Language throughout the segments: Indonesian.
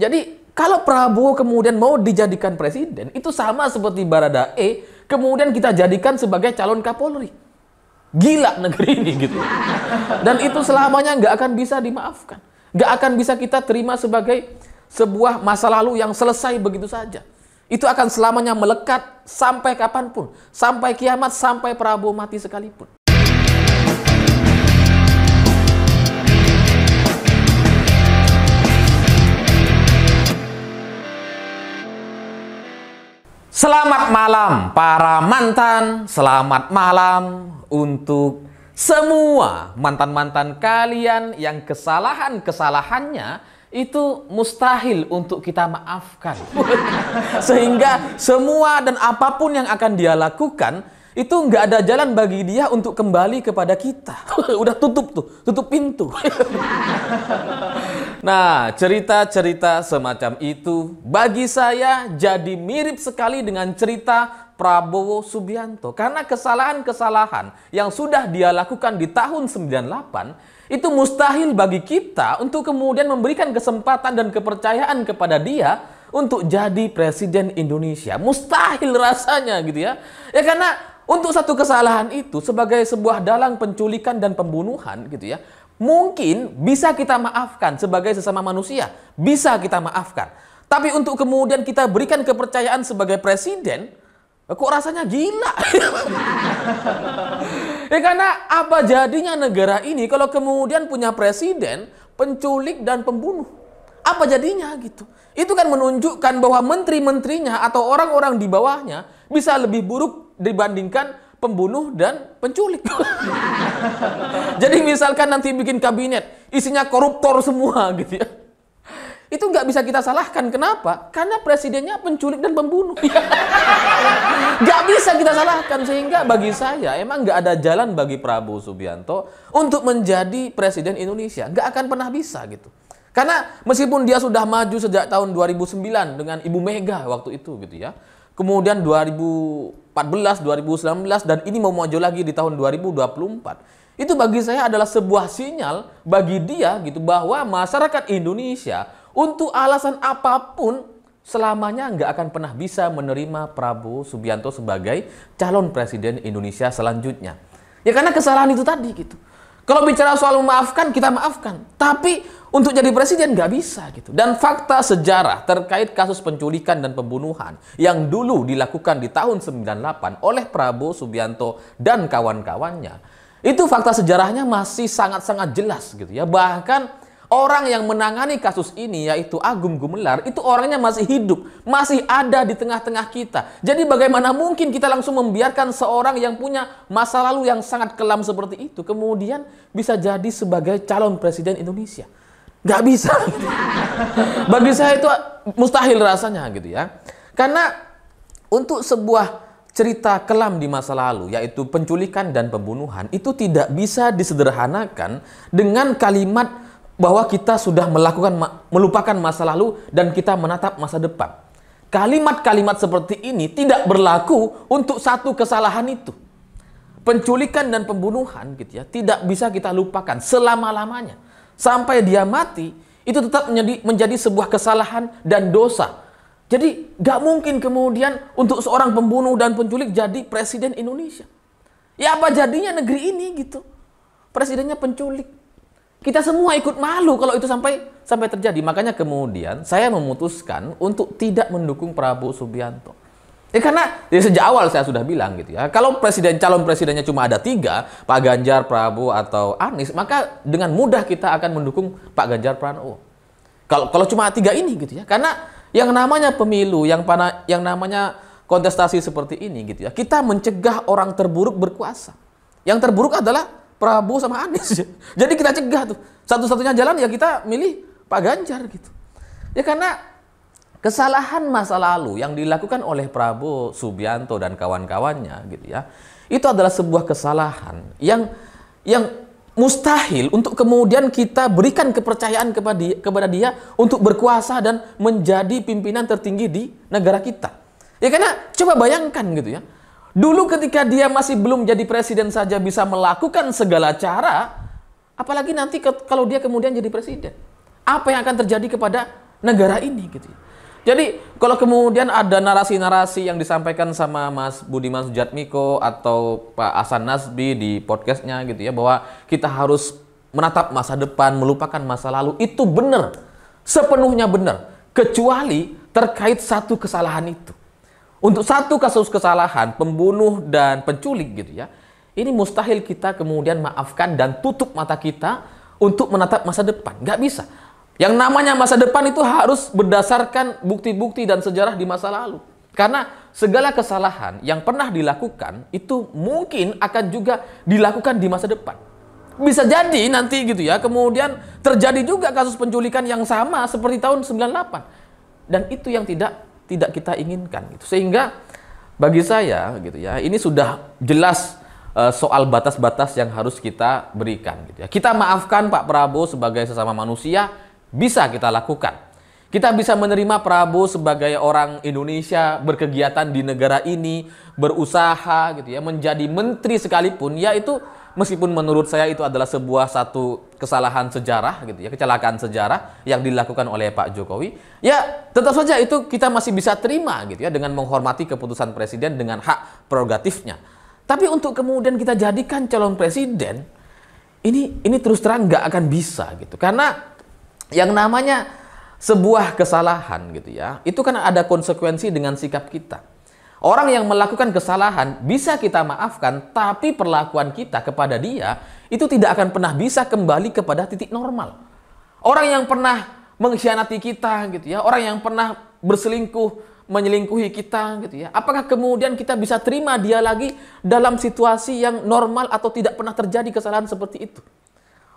Jadi kalau Prabowo kemudian mau dijadikan presiden, itu sama seperti Barada E kemudian kita jadikan sebagai calon Kapolri. Gila negeri ini gitu. Dan itu selamanya nggak akan bisa dimaafkan. Nggak akan bisa kita terima sebagai sebuah masa lalu yang selesai begitu saja. Itu akan selamanya melekat sampai kapanpun. Sampai kiamat, sampai Prabowo mati sekalipun. Selamat malam para mantan, selamat malam untuk semua mantan-mantan kalian yang kesalahan-kesalahannya itu mustahil untuk kita maafkan. Sehingga semua dan apapun yang akan dia lakukan itu nggak ada jalan bagi dia untuk kembali kepada kita. Udah tutup tuh, tutup pintu. nah, cerita-cerita semacam itu bagi saya jadi mirip sekali dengan cerita Prabowo Subianto. Karena kesalahan-kesalahan yang sudah dia lakukan di tahun 98 itu mustahil bagi kita untuk kemudian memberikan kesempatan dan kepercayaan kepada dia untuk jadi presiden Indonesia. Mustahil rasanya gitu ya. Ya karena untuk satu kesalahan itu sebagai sebuah dalang penculikan dan pembunuhan gitu ya, mungkin bisa kita maafkan sebagai sesama manusia, bisa kita maafkan. Tapi untuk kemudian kita berikan kepercayaan sebagai presiden, kok rasanya gila. ya karena apa jadinya negara ini kalau kemudian punya presiden penculik dan pembunuh? Apa jadinya gitu? Itu kan menunjukkan bahwa menteri-menterinya atau orang-orang di bawahnya bisa lebih buruk dibandingkan pembunuh dan penculik. Jadi misalkan nanti bikin kabinet isinya koruptor semua gitu ya. Itu nggak bisa kita salahkan. Kenapa? Karena presidennya penculik dan pembunuh. nggak bisa kita salahkan. Sehingga bagi saya emang nggak ada jalan bagi Prabowo Subianto untuk menjadi presiden Indonesia. Nggak akan pernah bisa gitu. Karena meskipun dia sudah maju sejak tahun 2009 dengan Ibu Mega waktu itu gitu ya. Kemudian 2014, 2019 dan ini mau maju lagi di tahun 2024. Itu bagi saya adalah sebuah sinyal bagi dia gitu bahwa masyarakat Indonesia untuk alasan apapun selamanya nggak akan pernah bisa menerima Prabowo Subianto sebagai calon presiden Indonesia selanjutnya. Ya karena kesalahan itu tadi gitu. Kalau bicara soal memaafkan, kita maafkan. Tapi untuk jadi presiden nggak bisa gitu. Dan fakta sejarah terkait kasus penculikan dan pembunuhan yang dulu dilakukan di tahun 98 oleh Prabowo Subianto dan kawan-kawannya. Itu fakta sejarahnya masih sangat-sangat jelas gitu ya. Bahkan orang yang menangani kasus ini yaitu Agung Gumelar itu orangnya masih hidup, masih ada di tengah-tengah kita. Jadi bagaimana mungkin kita langsung membiarkan seorang yang punya masa lalu yang sangat kelam seperti itu kemudian bisa jadi sebagai calon presiden Indonesia? Gak bisa. Bagi saya itu mustahil rasanya gitu ya. Karena untuk sebuah cerita kelam di masa lalu yaitu penculikan dan pembunuhan itu tidak bisa disederhanakan dengan kalimat bahwa kita sudah melakukan melupakan masa lalu dan kita menatap masa depan. Kalimat-kalimat seperti ini tidak berlaku untuk satu kesalahan itu. Penculikan dan pembunuhan gitu ya, tidak bisa kita lupakan selama-lamanya. Sampai dia mati, itu tetap menjadi, menjadi sebuah kesalahan dan dosa. Jadi gak mungkin kemudian untuk seorang pembunuh dan penculik jadi presiden Indonesia. Ya apa jadinya negeri ini gitu. Presidennya penculik. Kita semua ikut malu kalau itu sampai sampai terjadi. Makanya kemudian saya memutuskan untuk tidak mendukung Prabowo Subianto. Ya karena ya sejak awal saya sudah bilang gitu ya, kalau presiden calon presidennya cuma ada tiga, Pak Ganjar, Prabowo atau Anies, maka dengan mudah kita akan mendukung Pak Ganjar Pranowo. Kalau kalau cuma tiga ini gitu ya, karena yang namanya pemilu, yang pana, yang namanya kontestasi seperti ini gitu ya, kita mencegah orang terburuk berkuasa. Yang terburuk adalah Prabowo sama Anies. Iya. Jadi kita cegah tuh. Satu-satunya jalan ya kita milih Pak Ganjar gitu. Ya karena kesalahan masa lalu yang dilakukan oleh Prabowo Subianto dan kawan-kawannya gitu ya. Itu adalah sebuah kesalahan yang yang mustahil untuk kemudian kita berikan kepercayaan kepada dia, kepada dia untuk berkuasa dan menjadi pimpinan tertinggi di negara kita. Ya karena coba bayangkan gitu ya. Dulu ketika dia masih belum jadi presiden saja bisa melakukan segala cara, apalagi nanti ke, kalau dia kemudian jadi presiden. Apa yang akan terjadi kepada negara ini gitu. Ya. Jadi kalau kemudian ada narasi-narasi yang disampaikan sama Mas Budiman Sujatmiko atau Pak Hasan Nasbi di podcastnya gitu ya bahwa kita harus menatap masa depan, melupakan masa lalu itu benar, sepenuhnya benar kecuali terkait satu kesalahan itu. Untuk satu kasus kesalahan pembunuh dan penculik gitu ya. Ini mustahil kita kemudian maafkan dan tutup mata kita untuk menatap masa depan. Nggak bisa. Yang namanya masa depan itu harus berdasarkan bukti-bukti dan sejarah di masa lalu. Karena segala kesalahan yang pernah dilakukan itu mungkin akan juga dilakukan di masa depan. Bisa jadi nanti gitu ya, kemudian terjadi juga kasus penculikan yang sama seperti tahun 98. Dan itu yang tidak tidak kita inginkan gitu. Sehingga bagi saya gitu ya, ini sudah jelas eh, soal batas-batas yang harus kita berikan gitu ya. Kita maafkan Pak Prabowo sebagai sesama manusia bisa kita lakukan. Kita bisa menerima Prabowo sebagai orang Indonesia berkegiatan di negara ini, berusaha gitu ya, menjadi menteri sekalipun, ya itu meskipun menurut saya itu adalah sebuah satu kesalahan sejarah gitu ya, kecelakaan sejarah yang dilakukan oleh Pak Jokowi, ya tetap saja itu kita masih bisa terima gitu ya dengan menghormati keputusan presiden dengan hak prerogatifnya. Tapi untuk kemudian kita jadikan calon presiden, ini ini terus terang nggak akan bisa gitu karena yang namanya sebuah kesalahan gitu ya, itu kan ada konsekuensi dengan sikap kita. Orang yang melakukan kesalahan bisa kita maafkan, tapi perlakuan kita kepada dia itu tidak akan pernah bisa kembali kepada titik normal. Orang yang pernah mengkhianati kita gitu ya, orang yang pernah berselingkuh, menyelingkuhi kita gitu ya. Apakah kemudian kita bisa terima dia lagi dalam situasi yang normal atau tidak pernah terjadi kesalahan seperti itu?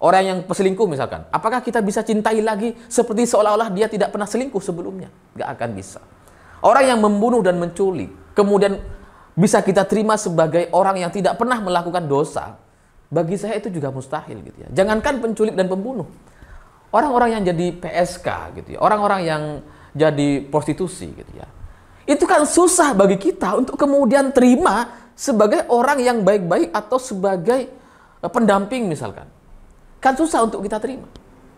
Orang yang peselingkuh misalkan, apakah kita bisa cintai lagi seperti seolah-olah dia tidak pernah selingkuh sebelumnya? Gak akan bisa. Orang yang membunuh dan menculik, kemudian bisa kita terima sebagai orang yang tidak pernah melakukan dosa, bagi saya itu juga mustahil gitu ya. Jangankan penculik dan pembunuh, orang-orang yang jadi PSK gitu ya, orang-orang yang jadi prostitusi gitu ya. Itu kan susah bagi kita untuk kemudian terima sebagai orang yang baik-baik atau sebagai pendamping misalkan. Kan susah untuk kita terima.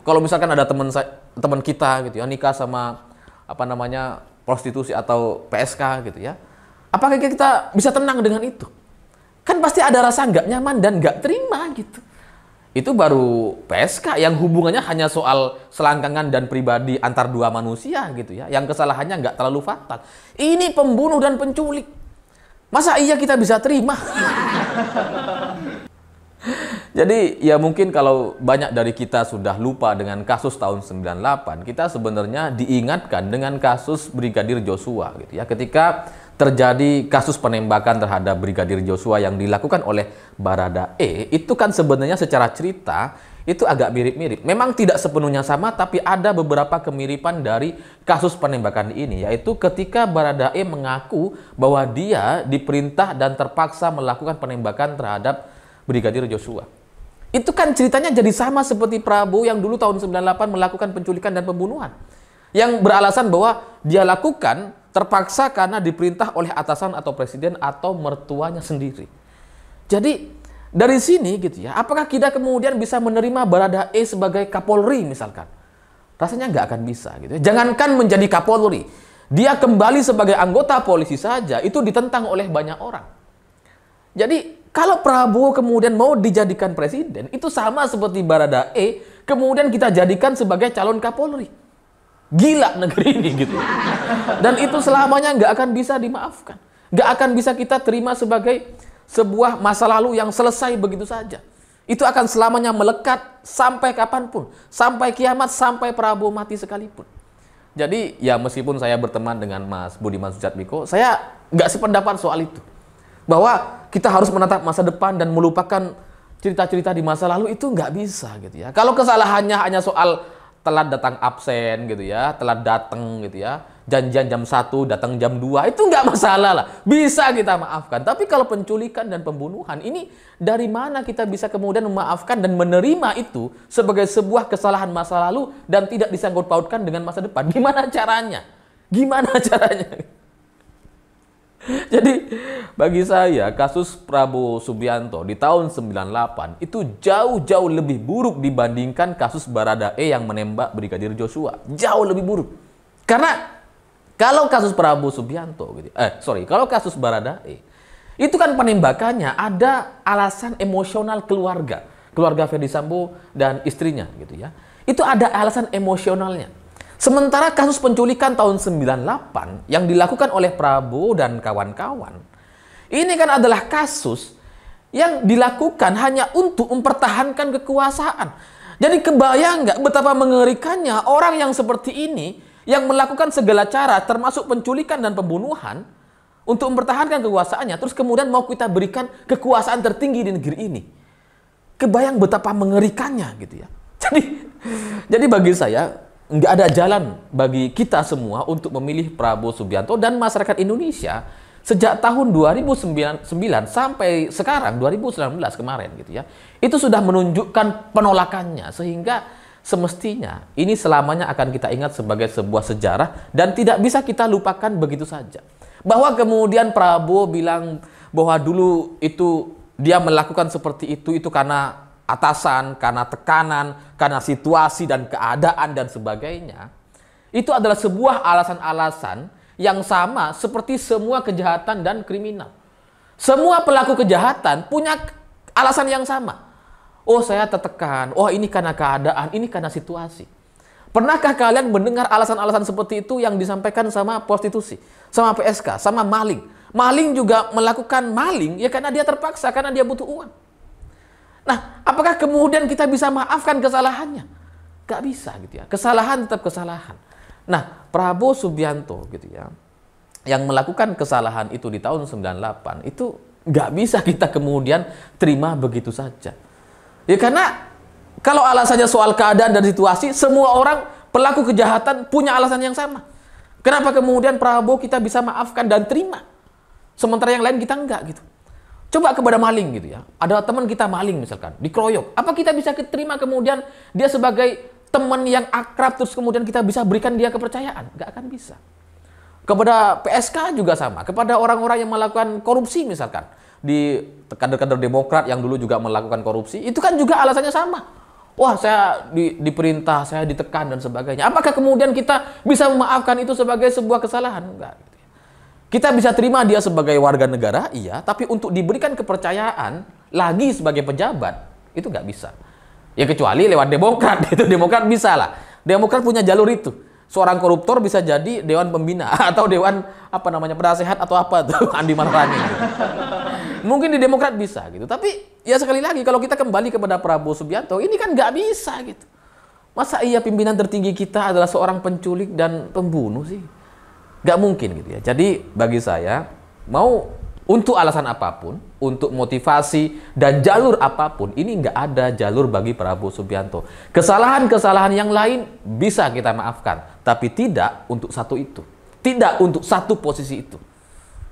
Kalau misalkan ada teman teman kita gitu ya nikah sama apa namanya prostitusi atau PSK gitu ya. Apakah kita bisa tenang dengan itu? Kan pasti ada rasa nggak nyaman dan nggak terima gitu. Itu baru PSK yang hubungannya hanya soal selangkangan dan pribadi antar dua manusia gitu ya. Yang kesalahannya nggak terlalu fatal. Ini pembunuh dan penculik. Masa iya kita bisa terima? Jadi ya mungkin kalau banyak dari kita sudah lupa dengan kasus tahun 98, kita sebenarnya diingatkan dengan kasus Brigadir Joshua gitu ya. Ketika terjadi kasus penembakan terhadap Brigadir Joshua yang dilakukan oleh Barada E, itu kan sebenarnya secara cerita itu agak mirip-mirip. Memang tidak sepenuhnya sama tapi ada beberapa kemiripan dari kasus penembakan ini yaitu ketika Barada E mengaku bahwa dia diperintah dan terpaksa melakukan penembakan terhadap Brigadir Joshua. Itu kan ceritanya jadi sama seperti Prabowo yang dulu tahun 98 melakukan penculikan dan pembunuhan. Yang beralasan bahwa dia lakukan terpaksa karena diperintah oleh atasan atau presiden atau mertuanya sendiri. Jadi dari sini gitu ya, apakah kita kemudian bisa menerima Barada E sebagai Kapolri misalkan? Rasanya nggak akan bisa gitu. Ya. Jangankan menjadi Kapolri, dia kembali sebagai anggota polisi saja itu ditentang oleh banyak orang. Jadi kalau Prabowo kemudian mau dijadikan presiden, itu sama seperti Barada E, kemudian kita jadikan sebagai calon Kapolri. Gila negeri ini gitu. Dan itu selamanya nggak akan bisa dimaafkan. Nggak akan bisa kita terima sebagai sebuah masa lalu yang selesai begitu saja. Itu akan selamanya melekat sampai kapanpun. Sampai kiamat, sampai Prabowo mati sekalipun. Jadi ya meskipun saya berteman dengan Mas Budiman Sujatmiko, saya nggak sependapat soal itu. Bahwa kita harus menatap masa depan dan melupakan cerita-cerita di masa lalu itu nggak bisa gitu ya. Kalau kesalahannya hanya soal telat datang absen gitu ya, telat datang gitu ya, janjian jam 1, datang jam 2, itu nggak masalah lah. Bisa kita maafkan. Tapi kalau penculikan dan pembunuhan ini dari mana kita bisa kemudian memaafkan dan menerima itu sebagai sebuah kesalahan masa lalu dan tidak disangkut pautkan dengan masa depan? Gimana caranya? Gimana caranya? Jadi bagi saya kasus Prabowo Subianto di tahun 98 itu jauh-jauh lebih buruk dibandingkan kasus Barada E yang menembak Brigadir Joshua. Jauh lebih buruk. Karena kalau kasus Prabowo Subianto gitu, eh sorry, kalau kasus Barada E itu kan penembakannya ada alasan emosional keluarga, keluarga Ferdi Sambo dan istrinya gitu ya. Itu ada alasan emosionalnya. Sementara kasus penculikan tahun 98 yang dilakukan oleh Prabowo dan kawan-kawan, ini kan adalah kasus yang dilakukan hanya untuk mempertahankan kekuasaan. Jadi kebayang nggak betapa mengerikannya orang yang seperti ini yang melakukan segala cara termasuk penculikan dan pembunuhan untuk mempertahankan kekuasaannya terus kemudian mau kita berikan kekuasaan tertinggi di negeri ini. Kebayang betapa mengerikannya gitu ya. Jadi jadi bagi saya nggak ada jalan bagi kita semua untuk memilih Prabowo Subianto dan masyarakat Indonesia sejak tahun 2009 sampai sekarang 2019 kemarin gitu ya. Itu sudah menunjukkan penolakannya sehingga semestinya ini selamanya akan kita ingat sebagai sebuah sejarah dan tidak bisa kita lupakan begitu saja. Bahwa kemudian Prabowo bilang bahwa dulu itu dia melakukan seperti itu itu karena atasan, karena tekanan, karena situasi dan keadaan dan sebagainya. Itu adalah sebuah alasan-alasan yang sama seperti semua kejahatan dan kriminal. Semua pelaku kejahatan punya alasan yang sama. Oh saya tertekan, oh ini karena keadaan, ini karena situasi. Pernahkah kalian mendengar alasan-alasan seperti itu yang disampaikan sama prostitusi, sama PSK, sama maling? Maling juga melakukan maling ya karena dia terpaksa, karena dia butuh uang. Nah, apakah kemudian kita bisa maafkan kesalahannya? Gak bisa gitu ya. Kesalahan tetap kesalahan. Nah, Prabowo Subianto gitu ya, yang melakukan kesalahan itu di tahun 98 itu gak bisa kita kemudian terima begitu saja. Ya karena kalau alasannya soal keadaan dan situasi, semua orang pelaku kejahatan punya alasan yang sama. Kenapa kemudian Prabowo kita bisa maafkan dan terima? Sementara yang lain kita enggak gitu. Coba kepada maling gitu ya. Ada teman kita maling misalkan, dikeroyok. Apa kita bisa terima kemudian dia sebagai teman yang akrab terus kemudian kita bisa berikan dia kepercayaan? Gak akan bisa. Kepada PSK juga sama. Kepada orang-orang yang melakukan korupsi misalkan. Di kader-kader demokrat yang dulu juga melakukan korupsi. Itu kan juga alasannya sama. Wah saya di, diperintah, saya ditekan dan sebagainya. Apakah kemudian kita bisa memaafkan itu sebagai sebuah kesalahan? Enggak. Kita bisa terima dia sebagai warga negara, iya, tapi untuk diberikan kepercayaan lagi sebagai pejabat, itu nggak bisa. Ya kecuali lewat Demokrat, itu Demokrat bisa lah. Demokrat punya jalur itu. Seorang koruptor bisa jadi Dewan Pembina atau Dewan apa namanya penasehat atau apa tuh Andi Marwani. Mungkin di Demokrat bisa gitu. Tapi ya sekali lagi kalau kita kembali kepada Prabowo Subianto, ini kan nggak bisa gitu. Masa iya pimpinan tertinggi kita adalah seorang penculik dan pembunuh sih? Gak mungkin gitu ya. Jadi bagi saya mau untuk alasan apapun, untuk motivasi dan jalur apapun, ini nggak ada jalur bagi Prabowo Subianto. Kesalahan-kesalahan yang lain bisa kita maafkan, tapi tidak untuk satu itu. Tidak untuk satu posisi itu.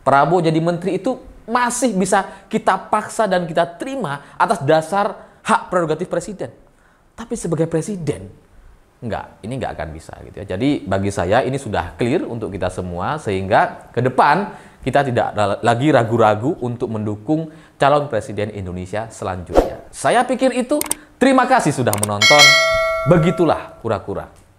Prabowo jadi menteri itu masih bisa kita paksa dan kita terima atas dasar hak prerogatif presiden. Tapi sebagai presiden, Enggak, ini enggak akan bisa gitu ya. Jadi bagi saya ini sudah clear untuk kita semua sehingga ke depan kita tidak lagi ragu-ragu untuk mendukung calon presiden Indonesia selanjutnya. Saya pikir itu. Terima kasih sudah menonton. Begitulah kura-kura.